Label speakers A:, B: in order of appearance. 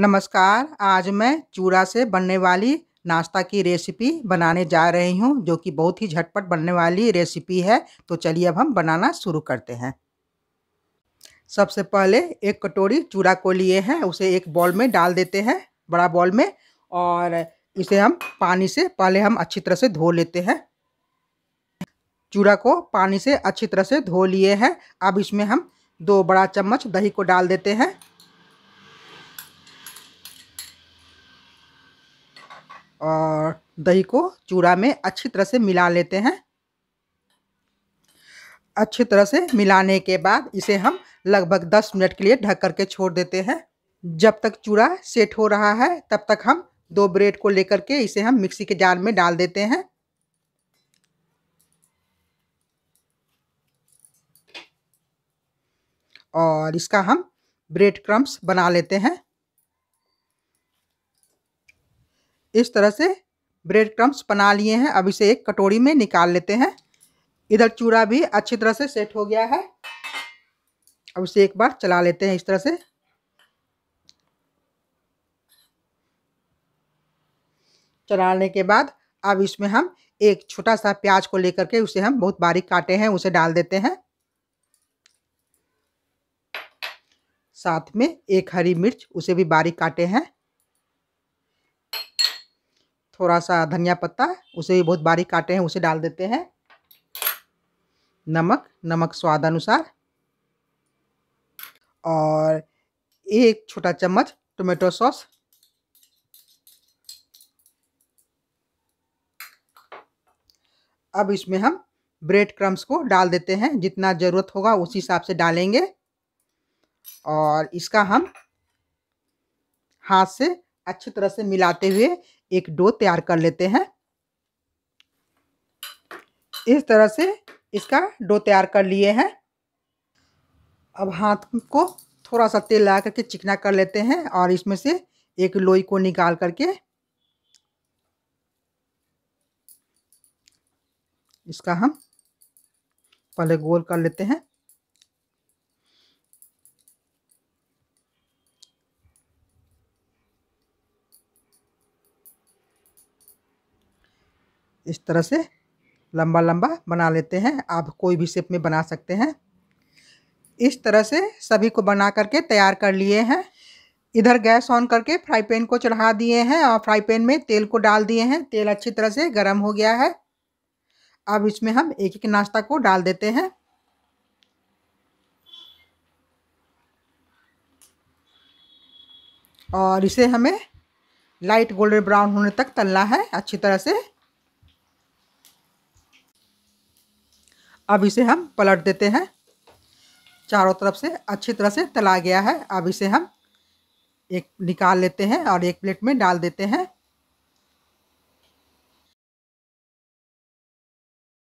A: नमस्कार आज मैं चूड़ा से बनने वाली नाश्ता की रेसिपी बनाने जा रही हूँ जो कि बहुत ही झटपट बनने वाली रेसिपी है तो चलिए अब हम बनाना शुरू करते हैं सबसे पहले एक कटोरी चूड़ा को लिए हैं उसे एक बॉल में डाल देते हैं बड़ा बॉल में और इसे हम पानी से पहले हम अच्छी तरह से धो लेते हैं चूड़ा को पानी से अच्छी तरह से धो लिए हैं अब इसमें हम दो बड़ा चम्मच दही को डाल देते हैं और दही को चूड़ा में अच्छी तरह से मिला लेते हैं अच्छी तरह से मिलाने के बाद इसे हम लगभग 10 मिनट के लिए ढक करके छोड़ देते हैं जब तक चूड़ा सेट हो रहा है तब तक हम दो ब्रेड को लेकर के इसे हम मिक्सी के जार में डाल देते हैं और इसका हम ब्रेड क्रम्स बना लेते हैं इस तरह से ब्रेड क्रम्स बना लिए हैं अब इसे एक कटोरी में निकाल लेते हैं इधर चूड़ा भी अच्छी तरह से सेट हो गया है अब इसे एक बार चला लेते हैं इस तरह से चलाने के बाद अब इसमें हम एक छोटा सा प्याज को लेकर के उसे हम बहुत बारीक काटे हैं उसे डाल देते हैं साथ में एक हरी मिर्च उसे भी बारीक काटे हैं थोड़ा सा धनिया पत्ता उसे भी बहुत बारीक काटे हैं उसे डाल देते हैं नमक नमक स्वाद अनुसार और एक छोटा चम्मच टोमेटो सॉस अब इसमें हम ब्रेड क्रम्स को डाल देते हैं जितना ज़रूरत होगा उसी हिसाब से डालेंगे और इसका हम हाथ से अच्छी तरह से मिलाते हुए एक डो तैयार कर लेते हैं इस तरह से इसका डो तैयार कर लिए हैं अब हाथ को थोड़ा सा तेल लगा करके चिकना कर लेते हैं और इसमें से एक लोई को निकाल करके इसका हम पहले गोल कर लेते हैं इस तरह से लंबा लंबा बना लेते हैं आप कोई भी शेप में बना सकते हैं इस तरह से सभी को बना करके तैयार कर लिए हैं इधर गैस ऑन करके फ्राई पैन को चढ़ा दिए हैं और फ्राई पैन में तेल को डाल दिए हैं तेल अच्छी तरह से गर्म हो गया है अब इसमें हम एक एक नाश्ता को डाल देते हैं और इसे हमें लाइट गोल्डन ब्राउन होने तक तलना है अच्छी तरह से अब इसे हम पलट देते हैं चारों तरफ से अच्छी तरह से तला गया है अब इसे हम एक निकाल लेते हैं और एक प्लेट में डाल देते हैं